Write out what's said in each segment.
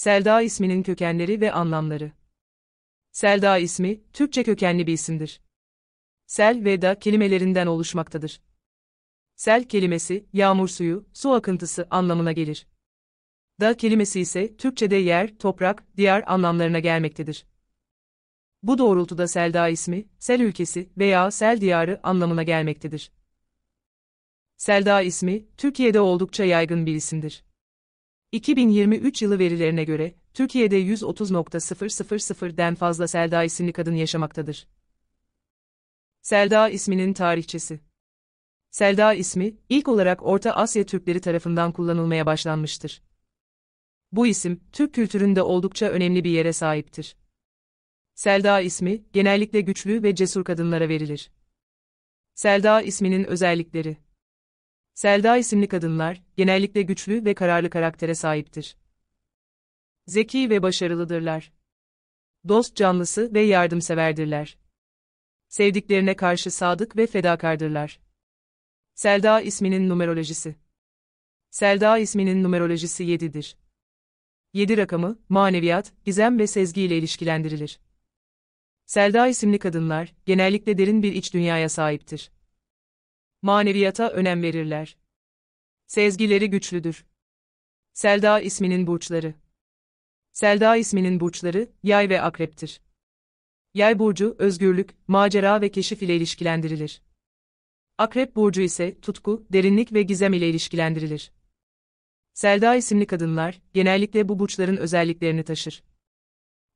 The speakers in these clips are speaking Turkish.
Selda isminin kökenleri ve anlamları. Selda ismi, Türkçe kökenli bir isimdir. Sel ve da kelimelerinden oluşmaktadır. Sel kelimesi, yağmur suyu, su akıntısı anlamına gelir. Da kelimesi ise Türkçe'de yer, toprak, diğer anlamlarına gelmektedir. Bu doğrultuda Selda ismi, Sel ülkesi veya Sel diyarı anlamına gelmektedir. Selda ismi, Türkiye'de oldukça yaygın bir isimdir. 2023 yılı verilerine göre, Türkiye'de 130.000'den fazla Selda isimli kadın yaşamaktadır. Selda isminin tarihçesi Selda ismi, ilk olarak Orta Asya Türkleri tarafından kullanılmaya başlanmıştır. Bu isim, Türk kültüründe oldukça önemli bir yere sahiptir. Selda ismi, genellikle güçlü ve cesur kadınlara verilir. Selda isminin özellikleri Selda isimli kadınlar, genellikle güçlü ve kararlı karaktere sahiptir. Zeki ve başarılıdırlar. Dost canlısı ve yardımseverdirler. Sevdiklerine karşı sadık ve fedakardırlar. Selda isminin numerolojisi. Selda isminin numerolojisi 7'dir. 7 rakamı, maneviyat, gizem ve sezgi ile ilişkilendirilir. Selda isimli kadınlar, genellikle derin bir iç dünyaya sahiptir maneviyata önem verirler. Sezgileri güçlüdür. Selda isminin burçları. Selda isminin burçları Yay ve Akrep'tir. Yay burcu özgürlük, macera ve keşif ile ilişkilendirilir. Akrep burcu ise tutku, derinlik ve gizem ile ilişkilendirilir. Selda isimli kadınlar genellikle bu burçların özelliklerini taşır.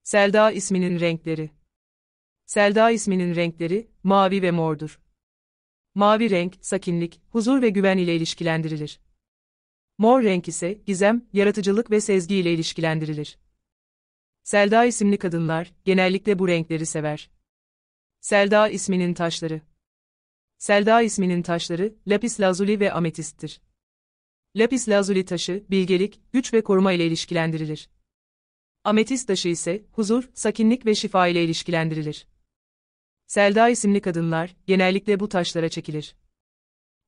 Selda isminin renkleri. Selda isminin renkleri mavi ve mordur. Mavi renk, sakinlik, huzur ve güven ile ilişkilendirilir. Mor renk ise gizem, yaratıcılık ve sezgi ile ilişkilendirilir. Selda isimli kadınlar genellikle bu renkleri sever. Selda isminin taşları. Selda isminin taşları lapis lazuli ve ametisttir. Lapis lazuli taşı bilgelik, güç ve koruma ile ilişkilendirilir. Ametist taşı ise huzur, sakinlik ve şifa ile ilişkilendirilir. Selda isimli kadınlar, genellikle bu taşlara çekilir.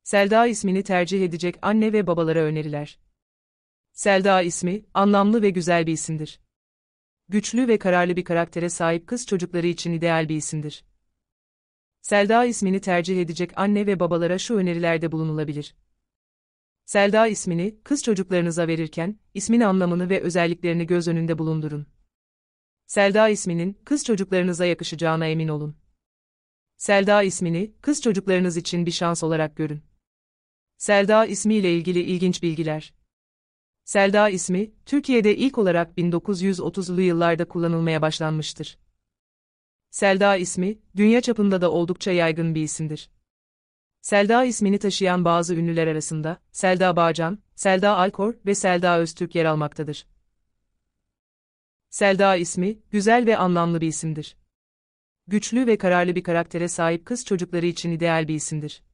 Selda ismini tercih edecek anne ve babalara öneriler. Selda ismi, anlamlı ve güzel bir isimdir. Güçlü ve kararlı bir karaktere sahip kız çocukları için ideal bir isimdir. Selda ismini tercih edecek anne ve babalara şu önerilerde bulunulabilir. Selda ismini kız çocuklarınıza verirken, ismin anlamını ve özelliklerini göz önünde bulundurun. Selda isminin kız çocuklarınıza yakışacağına emin olun. Selda ismini kız çocuklarınız için bir şans olarak görün. Selda ismiyle ilgili ilginç bilgiler. Selda ismi, Türkiye'de ilk olarak 1930'lu yıllarda kullanılmaya başlanmıştır. Selda ismi, dünya çapında da oldukça yaygın bir isimdir. Selda ismini taşıyan bazı ünlüler arasında, Selda Bağcan, Selda Alkor ve Selda Öztürk yer almaktadır. Selda ismi, güzel ve anlamlı bir isimdir güçlü ve kararlı bir karaktere sahip kız çocukları için ideal bir isimdir.